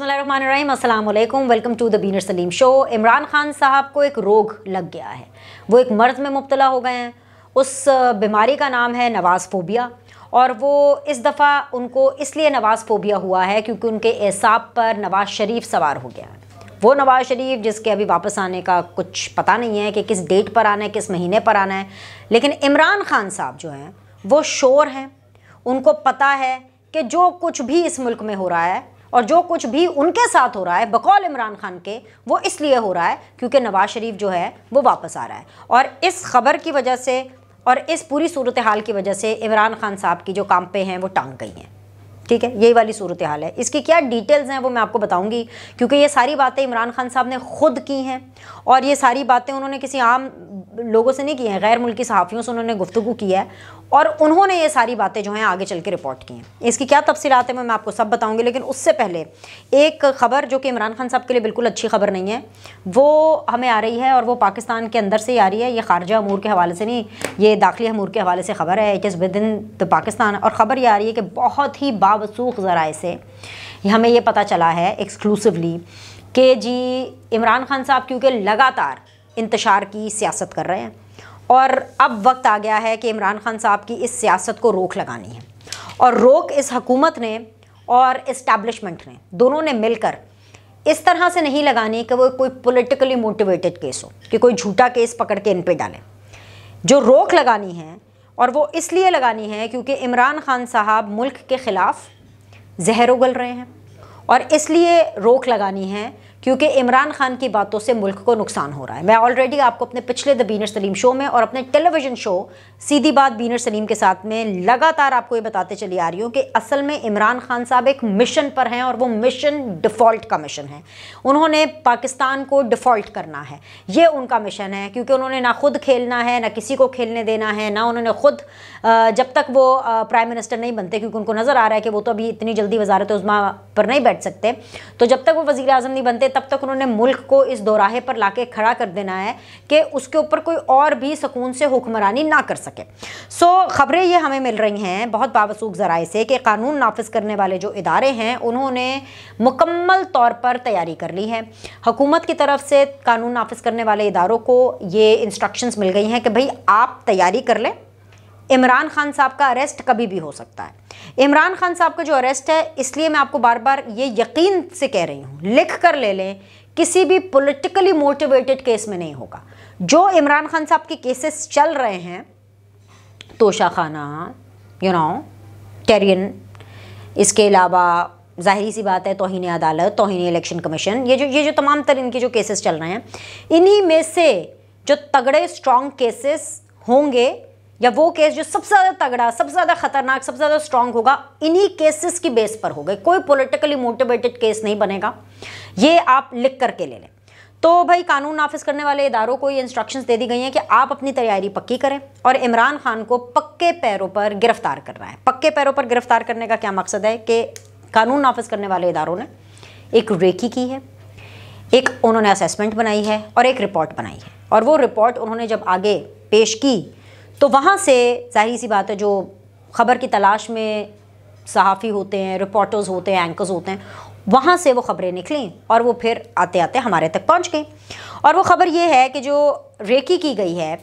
बसमीम welcome to the बीनर Saleem show Imran Khan साहब को एक रोग लग गया है वो एक मर्ज़ में मुबतला हो गए हैं उस बीमारी का नाम है नवाज़ फोबिया और वो इस दफ़ा उनको इसलिए नवाज़ फोबिया हुआ है क्योंकि उनके एसाब पर नवाज़ शरीफ सवार हो गया है वो नवाज़ शरीफ जिसके अभी वापस आने का कुछ पता नहीं है कि किस डेट पर आना है किस महीने पर आना है लेकिन इमरान खान साहब जो हैं वो शोर हैं उनको पता है कि जो कुछ भी इस मुल्क में हो रहा है और जो कुछ भी उनके साथ हो रहा है बकौल इमरान खान के वो इसलिए हो रहा है क्योंकि नवाज शरीफ जो है वो वापस आ रहा है और इस खबर की वजह से और इस पूरी सूरत हाल की वजह से इमरान खान साहब की जो काम पे हैं वो टांग गई हैं ठीक है यही वाली सूरत हाल है इसकी क्या डिटेल्स हैं वो मैं आपको बताऊंगी क्योंकि ये सारी बातें इमरान खान साहब ने खुद की हैं और ये सारी बातें उन्होंने किसी आम लोगों से नहीं की हैं गैर मुल्की सहाफ़ियों से उन्होंने गुफ्तु की है और उन्होंने ये सारी बातें जो हैं आगे चल के रिपोर्ट की हैं इसकी क्या तफसीत है मैं आपको सब बताऊँगी लेकिन उससे पहले एक खबर जो कि इमरान खान साहब के लिए बिल्कुल अच्छी खबर नहीं है वो हमें आ रही है और वो पाकिस्तान के अंदर से ही आ रही है ये खारजा अमूर के हवाले से नहीं ये दाखिली अमूर के हवाले से खबर है it is within the Pakistan और ख़बर ये आ रही है कि बहुत ही बावसूख ज़राए से हमें ये पता चला है एक्सक्लूसिवली कि जी इमरान खान साहब क्योंकि लगातार इंतशार की सियासत कर रहे हैं और अब वक्त आ गया है कि इमरान खान साहब की इस सियासत को रोक लगानी है और रोक इस हकूमत ने और इस्टेब्लिशमेंट ने दोनों ने मिलकर इस तरह से नहीं लगानी कि वो कोई पॉलिटिकली मोटिवेटेड केस हो कि कोई झूठा केस पकड़ के इन पे डालें जो रोक लगानी है और वो इसलिए लगानी है क्योंकि इमरान खान साहब मुल्क के ख़िलाफ़ जहर उगल रहे हैं और इसलिए रोक लगानी है क्योंकि इमरान खान की बातों से मुल्क को नुकसान हो रहा है मैं ऑलरेडी आपको अपने पिछले द बीनर सलीम शो में और अपने टेलीविजन शो सीधी बात बीनर सलीम के साथ में लगातार आपको ये बताते चली आ रही हूँ कि असल में इमरान खान साहब एक मिशन पर हैं और वो मिशन डिफ़ॉल्ट का मिशन है उन्होंने पाकिस्तान को डिफ़ॉल्ट करना है ये उनका मिशन है क्योंकि उन्होंने ना खुद खेलना है ना किसी को खेलने देना है ना उन्होंने खुद जब तक वो प्राइम मिनिस्टर नहीं बनते क्योंकि उनको नज़र आ रहा है कि वो तो अभी इतनी जल्दी वजारत उजमा पर नहीं बैठ सकते तो जब तक वो वज़ी अजम नहीं बनते तब तक उन्होंने मुल्क को इस दौराहे पर लाके खड़ा कर देना है कि उसके ऊपर कोई और भी सुकून से हुक्मरानी ना कर सके सो खबरें ये हमें मिल रही हैं बहुत बावसूख ज़राए से कि कानून नाफज करने वाले जो इदारे हैं उन्होंने मुकम्मल तौर पर तैयारी कर ली है हुकूमत की तरफ से कानून नाफज करने वाले इदारों को ये इंस्ट्रक्शन मिल गई हैं कि भाई आप तैयारी कर लें इमरान खान साहब का अरेस्ट कभी भी हो सकता है इमरान खान साहब का जो अरेस्ट है इसलिए मैं आपको बार बार ये यकीन से कह रही हूँ लिख कर ले लें किसी भी पोलिटिकली मोटिवेटेड केस में नहीं होगा जो इमरान खान साहब के केसेस चल रहे हैं तोशा खाना यू नो कैरियन इसके अलावा जाहिर सी बात है तोहनी अदालत तोहनी इलेक्शन कमीशन ये जो ये जो तमाम तर इनके जो केसेस चल रहे हैं इन्हीं में से जो तगड़े स्ट्रॉन्ग केसेस होंगे या वो केस जो सबसे ज़्यादा तगड़ा सबसे ज़्यादा खतरनाक सबसे ज़्यादा स्ट्रांग होगा इन्हीं केसेस की बेस पर होगा कोई पॉलिटिकली मोटिवेटेड केस नहीं बनेगा ये आप लिख करके ले लें तो भाई कानून नाफिज करने वाले इदारों को ये इंस्ट्रक्शंस दे दी गई हैं कि आप अपनी तैयारी पक्की करें और इमरान खान को पक्के पैरों पर गिरफ्तार करना है पक्के पैरों पर गिरफ्तार करने का क्या मकसद है कि कानून नाफिज करने वाले इदारों ने एक रेकी की है एक उन्होंने असेसमेंट बनाई है और एक रिपोर्ट बनाई है और वो रिपोर्ट उन्होंने जब आगे पेश की तो वहाँ से जाहिर सी बात है जो ख़बर की तलाश में सहाफ़ी होते हैं रिपोर्टर्स होते हैं एंकर्स होते हैं वहाँ से वो ख़बरें निकलें और वो फिर आते आते हमारे तक पहुँच गई और वो ख़बर ये है कि जो रेकी की गई है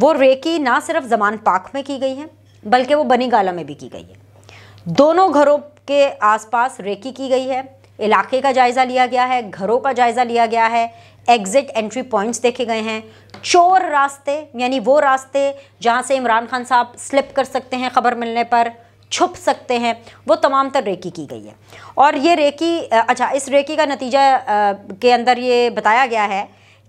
वो रेकी ना सिर्फ जमान पाक में की गई है बल्कि वो बनी गाला में भी की गई है दोनों घरों के आसपास रेकी की गई है इलाके का जायज़ा लिया गया है घरों का जायज़ा लिया गया है एग्जिट एंट्री पॉइंट्स देखे गए हैं चोर रास्ते यानी वो रास्ते जहाँ से इमरान खान साहब स्लिप कर सकते हैं खबर मिलने पर छुप सकते हैं वो तमाम तर रेकी की गई है और ये रेकी अच्छा इस रेकी का नतीजा के अंदर ये बताया गया है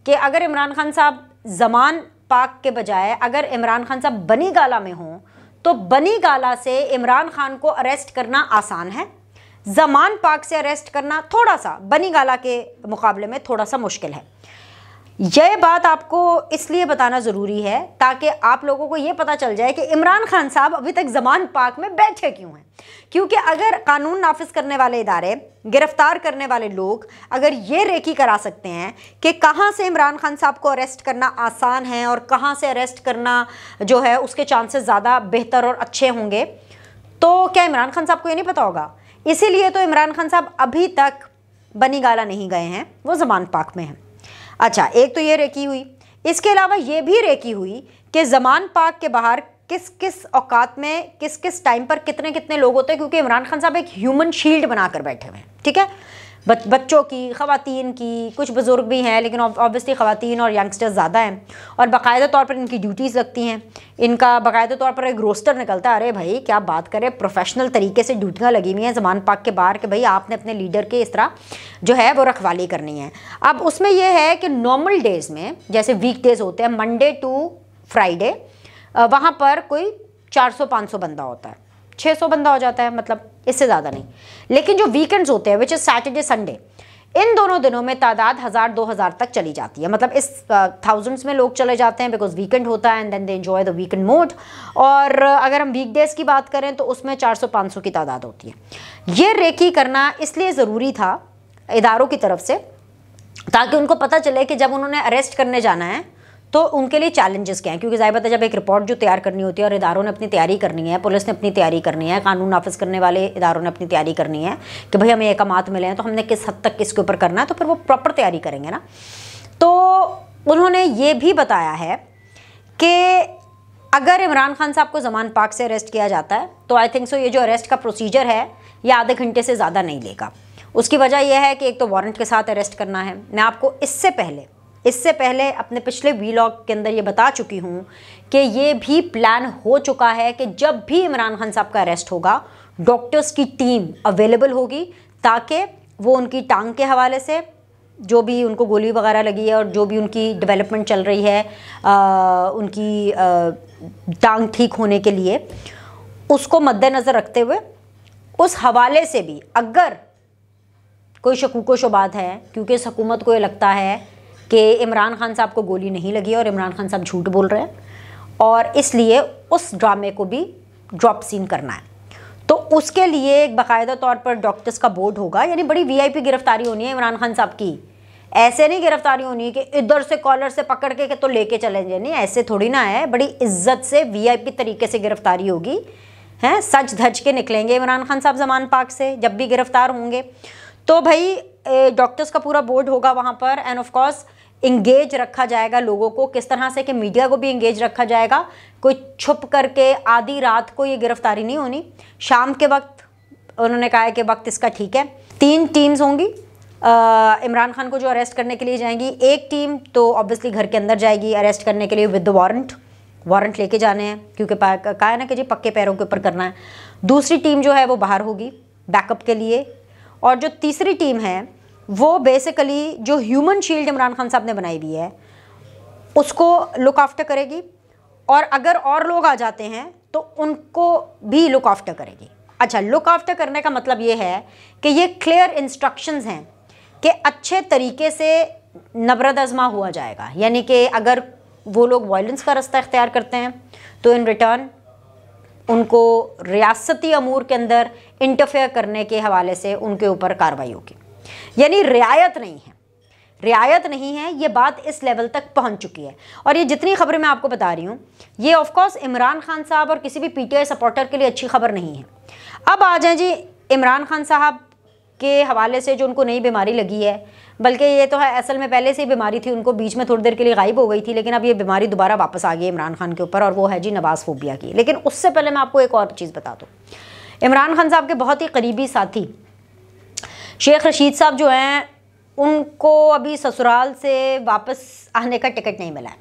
कि अगर इमरान खान साहब जमान पाक के बजाय अगर इमरान खान साहब बनी गाला में हों तो बनी गाला से इमरान खान को अरेस्ट करना आसान है जमान पाक से अरेस्ट करना थोड़ा सा बनी गाला के मुकाबले में थोड़ा सा मुश्किल है यह बात आपको इसलिए बताना ज़रूरी है ताकि आप लोगों को ये पता चल जाए कि इमरान खान साहब अभी तक जमान पाक में बैठे क्यों हैं क्योंकि अगर कानून नाफिज करने वाले इदारे गिरफ्तार करने वाले लोग अगर ये रेकी करा सकते हैं कि कहाँ से इमरान खान साहब को अरेस्ट करना आसान है और कहाँ से अरेस्ट करना जो है उसके चांसेस ज़्यादा बेहतर और अच्छे होंगे तो क्या इमरान खान साहब को ये नहीं पता होगा इसीलिए तो इमरान खान साहब अभी तक बनी गाला नहीं गए हैं वो जमान पाक में हैं अच्छा एक तो ये रेकी हुई इसके अलावा ये भी रेकी हुई कि जमान पाक के बाहर किस किस औकात में किस किस टाइम पर कितने कितने लोग होते हैं क्योंकि इमरान खान साहब एक ह्यूमन शील्ड बनाकर बैठे हुए हैं ठीक है बच, बच्चों की ख़वान की कुछ बुज़ुर्ग भी हैं लेकिन ऑब्वियसली ख़वान और यंगस्टर्स ज़्यादा हैं और बाकायदा तौर पर इनकी ड्यूटीज़ लगती हैं इनका बाकायदा तौर पर एक रोस्टर निकलता है अरे भाई क्या बात करें प्रोफेशनल तरीके से ड्यूटियाँ लगी हुई हैं जमान पाक के बाहर कि भाई आपने अपने लीडर के इस तरह जो है वो रखवाली करनी है अब उसमें यह है कि नॉर्मल डेज़ में जैसे वीक डेज़ होते हैं मंडे टू फ्राइडे वहाँ पर कोई 400-500 बंदा होता है 600 बंदा हो जाता है मतलब इससे ज़्यादा नहीं लेकिन जो वीकेंड्स होते हैं विच इज़ सैटरडे संडे इन दोनों दिनों में तादाद हज़ार दो हज़ार तक चली जाती है मतलब इस थाउजेंड्स uh, में लोग चले जाते हैं बिकॉज वीकेंड होता है and then they enjoy the weekend mode और uh, अगर हम वीकडेज़ की बात करें तो उसमें चार सौ पाँच सौ की तादाद होती है ये रेकी करना इसलिए ज़रूरी था इदारों की तरफ से ताकि उनको पता चले कि जब उन्होंने अरेस्ट करने जाना है तो उनके लिए चैलेंजेस क्या हैं क्योंकि जाहिर है जब एक रिपोर्ट जो तैयार करनी होती है और इदारों ने अपनी तैयारी करनी है पुलिस ने अपनी तैयारी करनी है कानून नाफिज करने वाले इदारों ने अपनी तैयारी करनी है कि भाई हमें अमात मिले हैं तो हमने किस हद तक इसके ऊपर करना है तो फिर वो प्रॉपर तैयारी करेंगे ना तो उन्होंने ये भी बताया है कि अगर इमरान खान साहब को जमान पाक से अरेस्ट किया जाता है तो आई थिंक सो ये जो अरेस्ट का प्रोसीजर है ये आधे घंटे से ज़्यादा नहीं लेगा उसकी वजह यह है कि एक तो वारंट के साथ अरेस्ट करना है मैं आपको इससे पहले इससे पहले अपने पिछले वीलॉग के अंदर ये बता चुकी हूँ कि ये भी प्लान हो चुका है कि जब भी इमरान खान साहब का अरेस्ट होगा डॉक्टर्स की टीम अवेलेबल होगी ताकि वो उनकी टांग के हवाले से जो भी उनको गोली वगैरह लगी है और जो भी उनकी डेवलपमेंट चल रही है आ, उनकी आ, टांग ठीक होने के लिए उसको मद्देनज़र रखते हुए उस हवाले से भी अगर कोई शकूक शुबात है क्योंकि इस हकूमत को ये लगता है कि इमरान खान साहब को गोली नहीं लगी और इमरान खान साहब झूठ बोल रहे हैं और इसलिए उस ड्रामे को भी ड्रॉप सीन करना है तो उसके लिए एक बाकायदा तौर पर डॉक्टर्स का बोर्ड होगा यानी बड़ी वीआईपी गिरफ्तारी होनी है इमरान खान साहब की ऐसे नहीं गिरफ्तारी होनी कि इधर से कॉलर से पकड़ के तो लेके चले जाए नहीं ऐसे थोड़ी ना है बड़ी इज्जत से वीआईपी तरीके से गिरफ्तारी होगी हैं सच धज के निकलेंगे इमरान खान साहब जमान पाक से जब भी गिरफ्तार होंगे तो भाई डॉक्टर्स का पूरा बोर्ड होगा वहाँ पर एंड ऑफकोर्स इंगेज रखा जाएगा लोगों को किस तरह से कि मीडिया को भी इंगेज रखा जाएगा कोई छुप करके आधी रात को ये गिरफ्तारी नहीं होनी शाम के वक्त उन्होंने कहा है कि वक्त इसका ठीक है तीन टीम्स होंगी इमरान खान को जो अरेस्ट करने के लिए जाएंगी एक टीम तो ऑब्वियसली घर के अंदर जाएगी अरेस्ट करने के लिए विद द वारंट वारंट लेके जाने हैं क्योंकि कहा है ना कि जी पक्के पैरों के ऊपर करना है दूसरी टीम जो है वो बाहर होगी बैकअप के लिए और जो तीसरी टीम है वो बेसिकली जो ह्यूमन शील्ड इमरान खान साहब ने बनाई हुई है उसको लुक आफ्टर करेगी और अगर और लोग आ जाते हैं तो उनको भी लुक आफ्टर करेगी अच्छा लुक आफ्टर करने का मतलब ये है कि ये क्लियर इंस्ट्रक्शंस हैं कि अच्छे तरीके से नबरद आजमा हुआ जाएगा यानी कि अगर वो लोग वायलेंस का रास्ता इख्तियार करते हैं तो इन रिटर्न उनको रियासती अमूर के अंदर इंटरफेयर करने के हवाले से उनके ऊपर कार्रवाई होगी यानी रियायत नहीं है रियायत नहीं है ये बात इस लेवल तक पहुंच चुकी है और ये जितनी खबरें मैं आपको बता रही हूँ ये ऑफकोर्स इमरान खान साहब और किसी भी पीटीआई सपोर्टर के लिए अच्छी खबर नहीं है अब आ जाए जी इमरान खान साहब के हवाले से जो उनको नई बीमारी लगी है बल्कि ये तो है असल में पहले से ही बीमारी थी उनको बीच में थोड़ी देर के लिए गायब हो गई थी लेकिन अब ये बीमारी दोबारा वापस आ गई इमरान खान के ऊपर और वो है जी नवाज़ फोबिया की लेकिन उससे पहले मैं आपको एक और चीज़ बता दूँ इमरान खान साहब के बहुत ही करीबी साथी शेख रशीद साहब जो हैं उनको अभी ससुराल से वापस आने का टिकट नहीं मिला है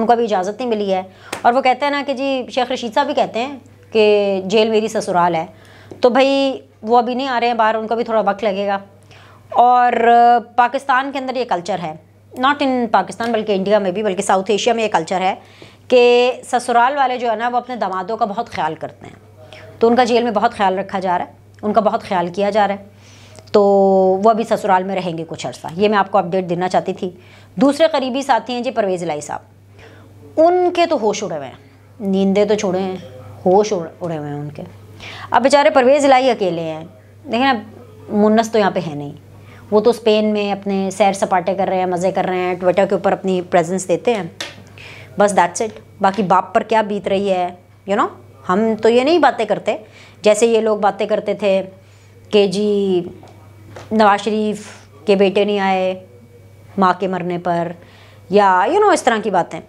उनको अभी इजाज़त नहीं मिली है और वो कहते हैं ना कि जी शेख रशीद साहब भी कहते हैं कि जेल मेरी ससुराल है तो भाई वो अभी नहीं आ रहे हैं बाहर उनको भी थोड़ा वक्त लगेगा और पाकिस्तान के अंदर ये कल्चर है नॉट इन पाकिस्तान बल्कि इंडिया में भी बल्कि साउथ एशिया में ये कल्चर है कि ससुराल वाले जो है ना वो अपने दामादों का बहुत ख्याल करते हैं तो उनका जेल में बहुत ख्याल रखा जा रहा है उनका बहुत ख्याल किया जा रहा है तो वो अभी ससुराल में रहेंगे कुछ अर्सा ये मैं आपको अपडेट देना चाहती थी दूसरे करीबी साथी हैं जी परवेज लाई साहब उनके तो होश उड़े हुए हैं नींदे तो छोड़े हैं होश उड़े हुए हैं उनके अब बेचारे परवेज लाई अकेले हैं देखें अब मुन्नस तो यहाँ पे है नहीं वो तो स्पेन में अपने सैर सपाटे कर रहे हैं मज़े कर रहे हैं ट्विटर के ऊपर अपनी प्रेजेंस देते हैं बस दैट्स इट बाकी बाप पर क्या बीत रही है यू you नो know? हम तो ये नहीं बातें करते जैसे ये लोग बातें करते थे कि जी नवाज शरीफ के बेटे नहीं आए माँ के मरने पर या यू you नो know, इस तरह की बातें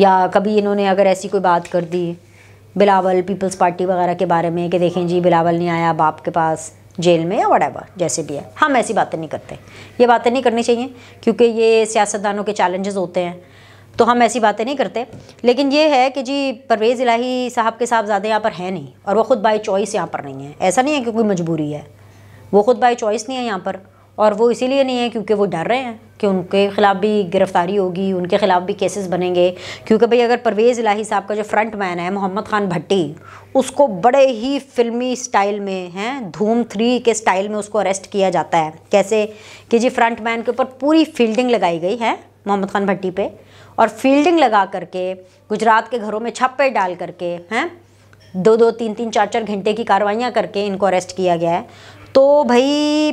या कभी इन्होंने अगर ऐसी कोई बात कर दी बिलावल पीपल्स पार्टी वगैरह के बारे में कि देखें जी बिलावल नहीं आया बाप के पास जेल में या वडेवर जैसे भी है हम ऐसी बातें नहीं करते ये बातें नहीं करनी चाहिए क्योंकि ये सियासतदानों के चैलेंजेस होते हैं तो हम ऐसी बातें नहीं करते लेकिन ये है कि जी परवेज़ इलाही साहब के साहब ज़्यादा यहाँ पर है नहीं और वो ख़ुद बाई चॉइस यहाँ पर नहीं है ऐसा नहीं है कि कोई मजबूरी है वो ख़ुद बाई चॉइस नहीं है यहाँ पर और वो इसीलिए नहीं है क्योंकि वो डर रहे हैं कि उनके ख़िलाफ़ भी गिरफ़्तारी होगी उनके ख़िलाफ़ भी केसेस बनेंगे क्योंकि भाई अगर परवेज़ इलाही साहब का जो फ्रंट मैन है मोहम्मद ख़ान भट्टी उसको बड़े ही फिल्मी स्टाइल में हैं धूम थ्री के स्टाइल में उसको अरेस्ट किया जाता है कैसे कि जी फ्रंट मैन के ऊपर पूरी फील्डिंग लगाई गई है मोहम्मद ख़ान भट्टी पे और फील्डिंग लगा करके गुजरात के घरों में छप्पे डाल करके हैं दो दो तीन तीन चार चार घंटे की कार्रवाइयाँ करके इनको अरेस्ट किया गया है तो भाई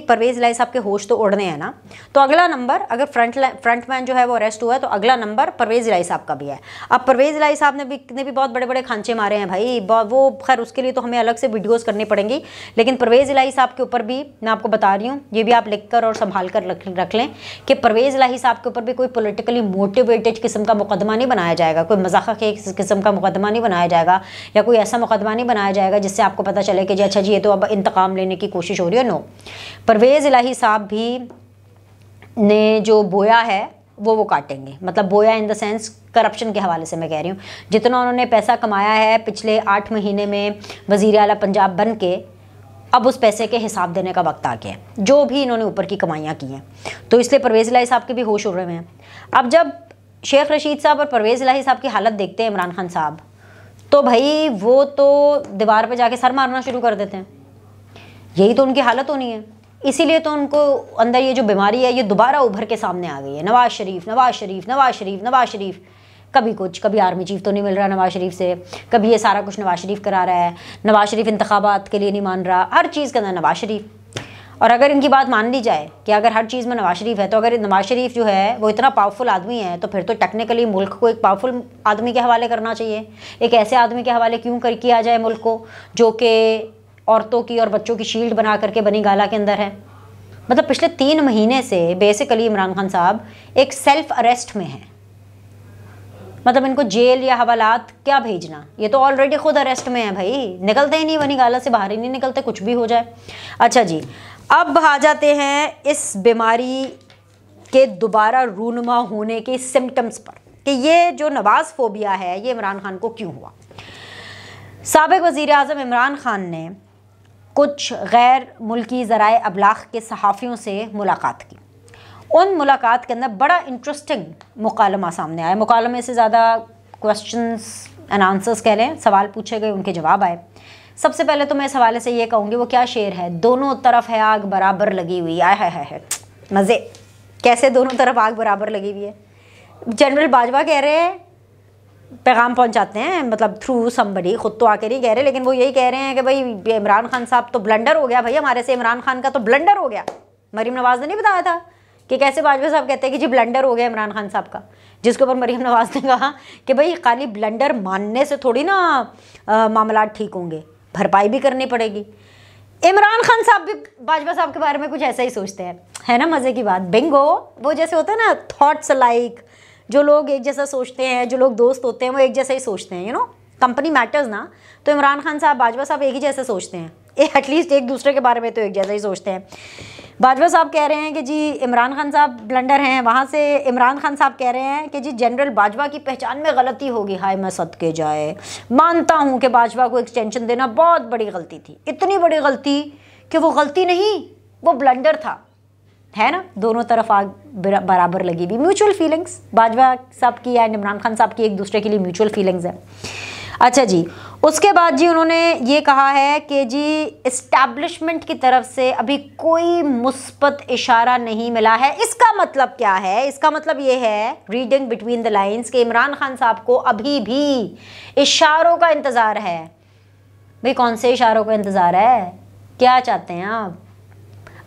परवेज़ लाई साहब के होश तो उड़ने हैं ना तो अगला नंबर अगर फ्रंट फ्रंट मैन जो है वो अरेस्ट हुआ है तो अगला नंबर परवेज़ लाई साहब का भी है अब परवेज़ लाई साहब ने भी ने भी बहुत बड़े बड़े खांचे मारे हैं भाई वो खैर उसके लिए तो हमें अलग से वीडियोज़ करनी पड़ेंगी लेकिन परवेज़ लाई साहब के ऊपर भी मैं आपको बता रही हूँ ये भी आप लिख कर और संभाल कर रख, रख लें कि परवेज़ लाही साहब के ऊपर भी कोई पोलिटिकली मोटिवेटेड किस्म का मुकदमा नहीं बनाया जाएगा कोई मजाक के किस्म का मुकदमा नहीं बनाया जाएगा या कोई ऐसा मुकदमा नहीं बनाया जाएगा जिससे आपको पता चले कि जी अच्छा जी ये तो अब इंतकाम लेने की कोशिश हो स्टूडियो नो परवेज़ इलाही साहब भी ने जो बोया है वो वो काटेंगे मतलब बोया इन द सेंस करप्शन के हवाले से मैं कह रही हूँ जितना उन्होंने पैसा कमाया है पिछले आठ महीने में वज़ी अला पंजाब बन के अब उस पैसे के हिसाब देने का वक्त आ गया है जो भी इन्होंने ऊपर की कमाइयाँ की हैं तो इसलिए परवेज़ इलाही साहब के भी होश उड़ रहे हैं अब जब शेख रशीद साहब और परवेज़ इलाही साहब की हालत देखते हैं इमरान खान साहब तो भाई वो तो दीवार पर जाके सर मारना शुरू कर देते हैं यही तो उनकी हालत होनी है इसीलिए तो उनको अंदर ये जो बीमारी है ये दोबारा उभर के सामने आ गई है नवाज़ शरीफ नवाज़ शरीफ नवाज़ शरीफ नवाज़ शरीफ कभी कुछ कभी आर्मी चीफ तो नहीं मिल रहा नवाज़ शरीफ से कभी ये सारा कुछ नवाज़ शरीफ करा रहा है नवाज़ शरीफ इंतबात के लिए नहीं मान रहा हर चीज़ के अंदर नवाज़ शरीफ और अगर इनकी बात मान ली जाए कि अगर हर चीज़ में नवाज़ शरीफ है तो अगर नवाज़ शरीफ जो है वो इतना पावरफुल आदमी है तो फिर तो टेक्निकली मुल्क को एक पावरफुल आदमी के हवाले करना चाहिए एक ऐसे आदमी के हवाले क्यों कर किया जाए मुल्क को जो कि औरतों की और बच्चों की शील्ड बना करके बनी गाला के अंदर है मतलब पिछले तीन महीने से बेसिकली इमरान खान साहब एक सेल्फ अरेस्ट में हैं मतलब इनको जेल या हवालात क्या भेजना ये तो ऑलरेडी खुद अरेस्ट में है भाई निकलते ही नहीं बनी गाला से बाहर ही नहीं निकलते कुछ भी हो जाए अच्छा जी अब आ जाते हैं इस बीमारी के दोबारा रूनमा होने के सिम्टम्स पर कि ये जो नवाज फोबिया है ये इमरान खान को क्यों हुआ सबक वजीर अजम इमरान खान ने कुछ गैर मुल्की ज़राए अबलाख के सहाफ़ियों से मुलाकात की उन मुलाकात के अंदर बड़ा इंटरेस्टिंग मुकालमा सामने आया मुकालमे से ज़्यादा क्वेश्चन एंड आंसर्स कह लें सवाल पूछे गए उनके जवाब आए सबसे पहले तो मैं इस हवाले से ये कहूँगी वो क्या शेर है दोनों तरफ है आग बराबर लगी हुई आय है, है, है। मज़े कैसे दोनों तरफ आग बराबर लगी हुई है जनरल बाजवा कह रहे हैं पैगाम पहुंचाते हैं मतलब थ्रू समबडी खुद तो आकर नहीं कह रहे लेकिन वो यही कह रहे हैं कि भाई इमरान खान साहब तो ब्लंडर हो गया भाई हमारे से इमरान खान का तो ब्लंडर हो गया मरीम नवाज़ ने नहीं बताया था कि कैसे वाजपेयी साहब कहते हैं कि जी ब्लंडर हो गया इमरान खान साहब का जिसके ऊपर मरीम नवाज़ ने कहा कि भाई खाली ब्लंडर मानने से थोड़ी ना मामला ठीक होंगे भरपाई भी करनी पड़ेगी इमरान खान साहब भी बाजवा साहब के बारे में कुछ ऐसा ही सोचते हैं है ना मज़े की बात बिंगो वो जैसे होता है ना थाट्स लाइक जो लोग एक जैसा सोचते हैं जो लोग दोस्त होते हैं वो एक जैसा ही सोचते हैं यू नो कंपनी मैटर्स ना तो इमरान खान साहब बाजवा साहब एक ही जैसे सोचते हैं एटलीस्ट एक दूसरे के बारे में तो एक जैसा ही सोचते हैं बाजवा साहब कह रहे हैं कि जी इमरान खान साहब ब्लंडर हैं वहाँ से इमरान खान साहब कह रहे हैं कि जी जनरल बाजवा की पहचान में गलती होगी हाय मैं सद के जाए मानता हूँ कि बाजवा को एक्सटेंशन देना बहुत बड़ी गलती थी इतनी बड़ी गलती कि वो गलती नहीं वो ब्लंडर था है ना दोनों तरफ आग बराबर लगी हुई म्यूचुअल फीलिंग्स बाजवा साहब की एंड इमरान खान साहब की एक दूसरे के लिए म्यूचुअल फीलिंग्स है अच्छा जी उसके बाद जी उन्होंने ये कहा है कि जी इस्टेब्लिशमेंट की तरफ से अभी कोई मुस्बत इशारा नहीं मिला है इसका मतलब क्या है इसका मतलब ये है रीडिंग बिटवीन द लाइन्स कि इमरान खान साहब को अभी भी इशारों का इंतज़ार है भाई कौन से इशारों का इंतज़ार है क्या चाहते हैं आप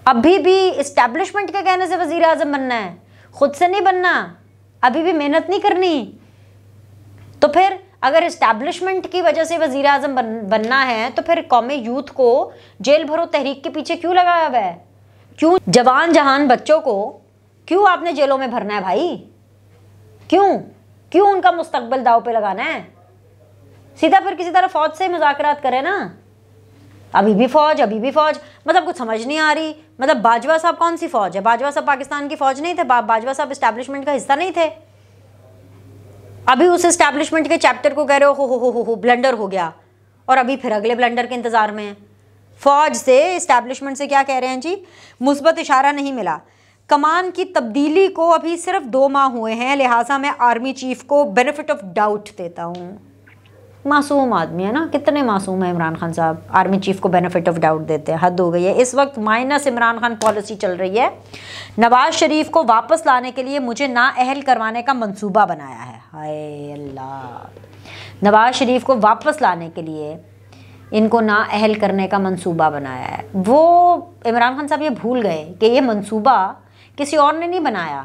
अभी भी इस्टेब्लिशमेंट के कहने से वजीर आजम बनना है खुद से नहीं बनना अभी भी मेहनत नहीं करनी तो फिर अगर इस्टेब्लिशमेंट की वजह से वजीर आजम बन, बनना है तो फिर कौमी यूथ को जेल भरो तहरीक के पीछे क्यों लगाया हुआ है क्यों जवान जहान बच्चों को क्यों आपने जेलों में भरना है भाई क्यों क्यों उनका मुस्तबल दाव पे लगाना है सीधा फिर किसी तरह फौज से मुजाकर करें ना अभी भी फौज अभी भी फौज मतलब कुछ समझ नहीं आ रही मतलब बाजवा साहब कौन सी फौज है बाजवा साहब पाकिस्तान की फौज नहीं थे बा, बाजवा साहब इस्टेब्लिशमेंट का हिस्सा नहीं थे अभी उस इस्टेब्लिशमेंट के चैप्टर को कह रहे हो हो हो हो हो ब्लंडर हो गया और अभी फिर अगले ब्लंडर के इंतज़ार में है फौज से इस्टेब्लिशमेंट से क्या कह रहे हैं जी मुस्बत इशारा नहीं मिला कमान की तब्दीली को अभी सिर्फ दो माह हुए हैं लिहाजा मैं आर्मी चीफ को बेनिफिट ऑफ डाउट देता हूँ मासूम आदमी है ना कितने मासूम है इमरान खान साहब आर्मी चीफ को बेनिफिट ऑफ डाउट देते हैं हद हो गई है इस वक्त माइनस इमरान खान पॉलिसी चल रही है नवाज शरीफ को वापस लाने के लिए मुझे नाअहल करवाने का मंसूबा बनाया है हाय अल्लाह नवाज शरीफ को वापस लाने के लिए इनको नाअहल करने का मनसूबा बनाया है वो इमरान खान साहब ये भूल गए कि ये मनसूबा किसी और ने नहीं बनाया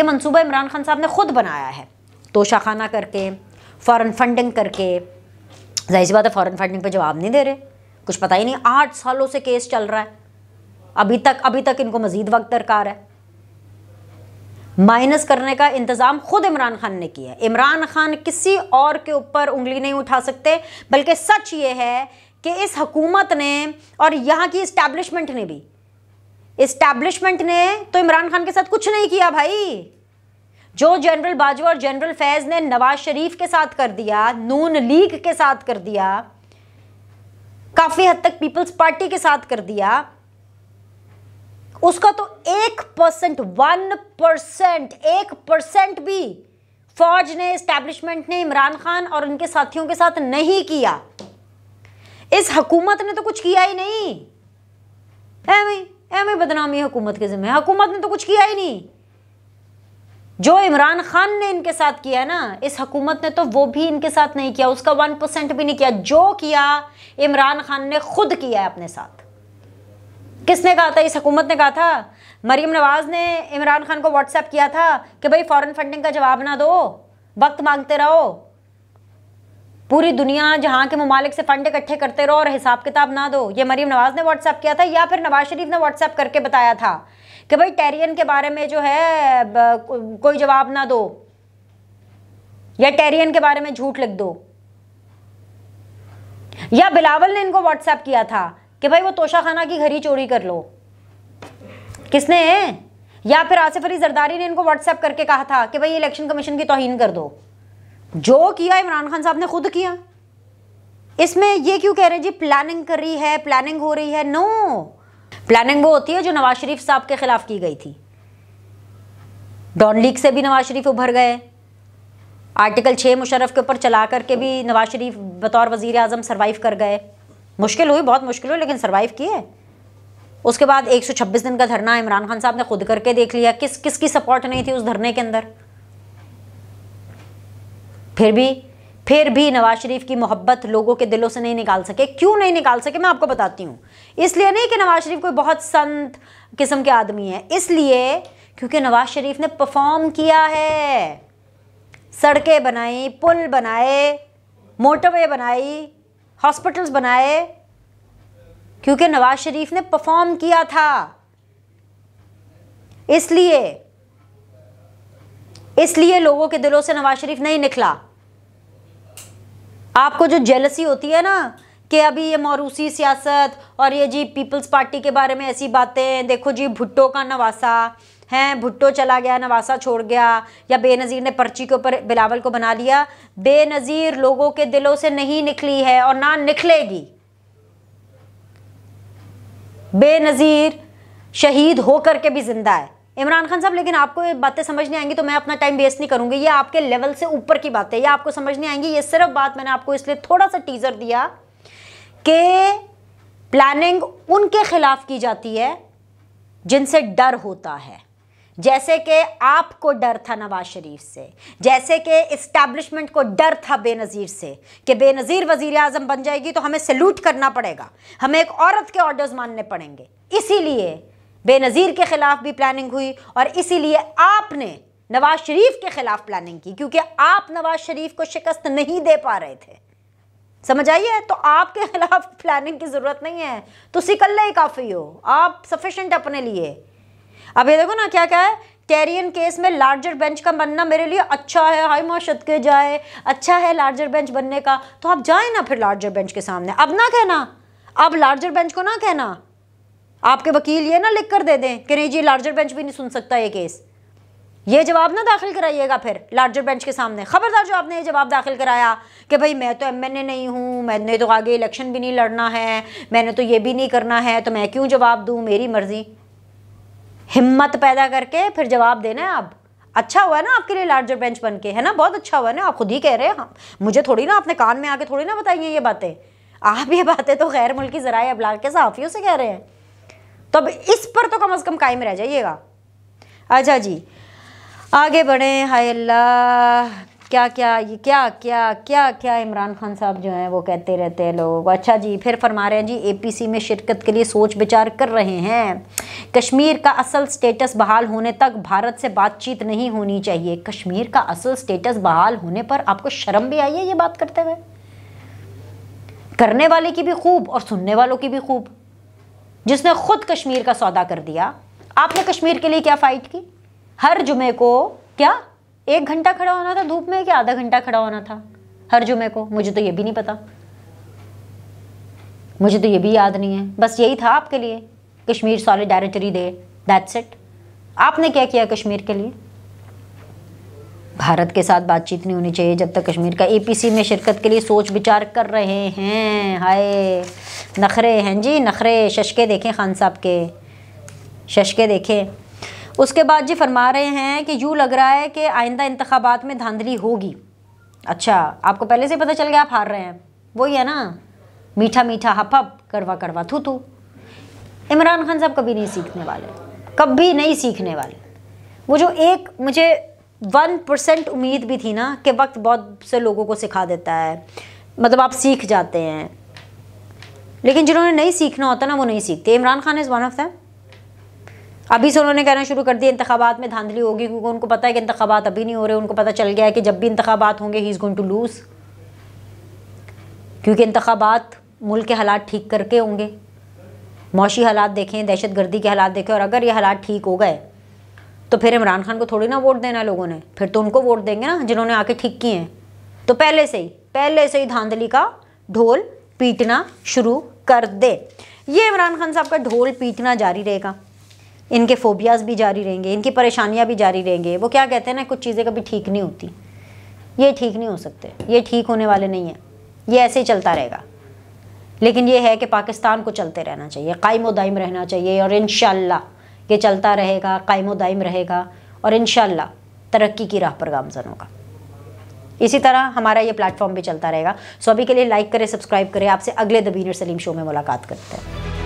ये मनसूबा इमरान खान साहब ने ख़ुद बनाया है तोशाखाना करके फ़ॉरन फंडिंग करके जाहिर सी बात है फ़ॉरन फंडिंग पे जवाब नहीं दे रहे कुछ पता ही नहीं आठ सालों से केस चल रहा है अभी तक अभी तक इनको मज़ीद वक्त दरकार है माइनस करने का इंतज़ाम खुद इमरान खान ने किया इमरान खान किसी और के ऊपर उंगली नहीं उठा सकते बल्कि सच ये है कि इस हकूमत ने और यहाँ की इस्टेब्लिशमेंट ने भी इस्टेब्लिशमेंट ने तो इमरान खान के साथ कुछ नहीं किया भाई जो जनरल बाजवा और जनरल फैज ने नवाज शरीफ के साथ कर दिया नून लीग के साथ कर दिया काफी हद तक पीपल्स पार्टी के साथ कर दिया उसका तो एक परसेंट वन परसेंट एक परसेंट भी फौज ने एस्टेब्लिशमेंट ने इमरान खान और उनके साथियों के साथ नहीं किया इस हकूमत ने तो कुछ किया ही नहीं एम बदनामी हुकूमत के जिम्मे हुकूमत ने तो कुछ किया ही नहीं जो इमरान खान ने इनके साथ किया ना इस हकूमत ने तो वो भी इनके साथ नहीं किया उसका वन परसेंट भी नहीं किया जो किया इमरान खान ने खुद किया है अपने साथ किसने कहा था इस हकूमत ने कहा था मरीम नवाज ने इमरान खान को व्हाट्सएप किया था कि भाई फॉरेन फंडिंग का जवाब ना दो वक्त मांगते रहो पूरी दुनिया जहाँ के ममालिक से फंड इकट्ठे करते रहो और हिसाब किताब ना दो ये मरीम नवाज़ ने व्हाट्सएप किया था या फिर नवाज शरीफ ने व्हाट्सएप करके बताया था कि भाई टेरियन के बारे में जो है कोई जवाब ना दो या टेरियन के बारे में झूठ लिख दो या बिलावल ने इनको व्हाट्सएप किया था कि भाई वो तोशाखाना की घड़ी चोरी कर लो किसने या फिर आसिफ अली जरदारी ने इनको व्हाट्सएप करके कहा था कि भाई इलेक्शन कमीशन की तोहन कर दो जो किया इमरान खान साहब ने खुद किया इसमें ये क्यों कह रहे हैं जी प्लानिंग कर रही है प्लानिंग हो रही है नो प्लानिंग वो होती है जो नवाज शरीफ साहब के खिलाफ की गई थी डॉन लीग से भी नवाज शरीफ उभर गए आर्टिकल छः मुशरफ के ऊपर चला करके भी नवाज शरीफ बतौर वजीर अजम सर्वाइव कर गए मुश्किल हुई बहुत मुश्किल हुई लेकिन सर्वाइव किए उसके बाद 126 दिन का धरना इमरान खान साहब ने खुद करके देख लिया किस किस की सपोर्ट नहीं थी उस धरने के अंदर फिर भी फिर भी नवाज शरीफ की मोहब्बत लोगों के दिलों से नहीं निकाल सके क्यों नहीं निकाल सके मैं आपको बताती हूँ इसलिए नहीं कि नवाज शरीफ कोई बहुत संत किस्म के आदमी है इसलिए क्योंकि नवाज शरीफ ने परफॉर्म किया है सड़कें बनाई पुल बनाए मोटरवे बनाई हॉस्पिटल्स बनाए क्योंकि नवाज शरीफ ने परफॉर्म किया था इसलिए इसलिए लोगों के दिलों से नवाज शरीफ नहीं निकला आपको जो जेलसी होती है ना कि अभी ये मौरूसी सियासत और ये जी पीपल्स पार्टी के बारे में ऐसी बातें देखो जी भुट्टो का नवासा हैं भुट्टो चला गया नवासा छोड़ गया या बेनज़ीर ने पर्ची के ऊपर बिलावल को बना लिया बेनज़ीर लोगों के दिलों से नहीं निकली है और ना निकलेगी बेनज़ीर शहीद होकर के भी जिंदा है इमरान खान साहब लेकिन आपको ये बातें समझ नहीं आएंगी तो मैं अपना टाइम वेस्ट नहीं करूंगी ये आपके लेवल से ऊपर की बात है ये आपको समझ नहीं आएंगी ये सिर्फ बात मैंने आपको इसलिए थोड़ा सा टीजर दिया कि प्लानिंग उनके खिलाफ की जाती है जिनसे डर होता है जैसे कि आपको डर था नवाज शरीफ से जैसे कि इस्टेब्लिशमेंट को डर था बेनज़ीर से कि बेनज़ीर वज़ी अजम बन जाएगी तो हमें सल्यूट करना पड़ेगा हमें एक औरत के ऑर्डर्स मानने पड़ेंगे इसीलिए बेनज़ीर के ख़िलाफ़ भी प्लानिंग हुई और इसीलिए आपने नवाज शरीफ के ख़िलाफ़ प्लानिंग की क्योंकि आप नवाज शरीफ को शिकस्त नहीं दे पा रहे थे समझ आइए तो आपके खिलाफ प्लानिंग की ज़रूरत नहीं है तो सिकल्ला ही काफ़ी हो आप सफिशेंट अपने लिए अब ये देखो ना क्या क्या है कैरियन केस में लार्जर बेंच का बनना मेरे लिए अच्छा है हाई माशत के जाए अच्छा है लार्जर बेंच बनने का तो आप जाए ना फिर लार्जर बेंच के सामने अब ना कहना अब लार्जर बेंच को ना कहना आपके वकील ये ना लिख कर दे दें कि नहीं जी लार्जर बेंच भी नहीं सुन सकता ये केस ये जवाब ना दाखिल कराइएगा फिर लार्जर बेंच के सामने खबरदार जो आपने ये जवाब दाखिल कराया कि भाई मैं तो एमएनए नहीं हूँ मैंने तो आगे इलेक्शन भी नहीं लड़ना है मैंने तो ये भी नहीं करना है तो मैं क्यों जवाब दूँ मेरी मर्जी हिम्मत पैदा करके फिर जवाब देना है आप अच्छा हुआ है ना आपके लिए लार्जर बेंच बन के है ना बहुत अच्छा हुआ है ना आप खुद ही कह रहे हैं हाँ मुझे थोड़ी ना आपने कान में आके थोड़ी ना बताइए ये बातें आप ये बातें तो गैर मुल्की जराए अबलाग के सहाफ़ियों से कह रहे हैं तो अब इस पर तो कम अज़ कम कायम रह जाइएगा अच्छा जी आगे बढ़े हाय अल्लाह क्या क्या ये क्या क्या क्या क्या इमरान खान साहब जो हैं वो कहते रहते हैं लोग अच्छा जी फिर फरमा रहे हैं जी एपीसी में शिरकत के लिए सोच विचार कर रहे हैं कश्मीर का असल स्टेटस बहाल होने तक भारत से बातचीत नहीं होनी चाहिए कश्मीर का असल स्टेटस बहाल होने पर आपको शर्म भी आई है ये बात करते हुए करने वाले की भी खूब और सुनने वालों की भी खूब जिसने खुद कश्मीर का सौदा कर दिया आपने कश्मीर के लिए क्या फाइट की हर जुमे को क्या एक घंटा खड़ा होना था धूप में क्या आधा घंटा खड़ा होना था हर जुमे को मुझे तो ये भी नहीं पता मुझे तो ये भी याद नहीं है बस यही था आपके लिए Kashmir solidarity day that's it आपने क्या किया कश्मीर के लिए भारत के साथ बातचीत नहीं होनी चाहिए जब तक कश्मीर का एपीसी में शिरकत के लिए सोच विचार कर रहे हैं हाय नखरे हैं जी नखरे शशके देखें खान साहब के शशके देखें उसके बाद जी फरमा रहे हैं कि यूँ लग रहा है कि आइंदा इंतबात में धांधली होगी अच्छा आपको पहले से पता चल गया आप हार रहे हैं वही है ना मीठा मीठा हप हप करवा करवा थू थू इमरान खान साहब कभी नहीं सीखने वाले कभी नहीं सीखने वाले वो जो एक मुझे वन परसेंट उम्मीद भी थी ना कि वक्त बहुत से लोगों को सिखा देता है मतलब आप सीख जाते हैं लेकिन जिन्होंने नहीं सीखना होता ना वो नहीं सीखते Imran Khan is one of them अभी से उन्होंने कहना शुरू कर दिया इंतबात में धांधली होगी क्योंकि उनको पता है कि इंतबात अभी नहीं हो रहे उनको पता चल गया है कि जब भी इंतबात होंगे he is going to lose क्योंकि इंतबात मुल्क के हालात ठीक करके होंगे मौशी हालात देखें दहशत गर्दी के हालात देखें और अगर ये हालात ठीक हो गए तो फिर इमरान खान को थोड़ी ना वोट देना लोगों ने फिर तो उनको वोट देंगे ना जिन्होंने आके ठीक किए हैं तो पहले से ही पहले से ही धांधली का ढोल पीटना शुरू कर दे ये इमरान खान साहब का ढोल पीटना जारी रहेगा इनके फोबियाज़ भी जारी रहेंगे इनकी परेशानियाँ भी जारी रहेंगे वो क्या कहते हैं ना कुछ चीज़ें कभी ठीक नहीं होती ये ठीक नहीं हो सकते ये ठीक होने वाले नहीं हैं ये ऐसे ही चलता रहेगा लेकिन ये है कि पाकिस्तान को चलते रहना चाहिए कायम दायम रहना चाहिए और इन ये चलता रहेगा कायम दायम रहेगा और इन तरक्की की राह पर गामजन होगा इसी तरह हमारा ये प्लेटफॉर्म भी चलता रहेगा सो अभी के लिए लाइक करें सब्सक्राइब करें आपसे अगले दबीर सलीम शो में मुलाकात करते हैं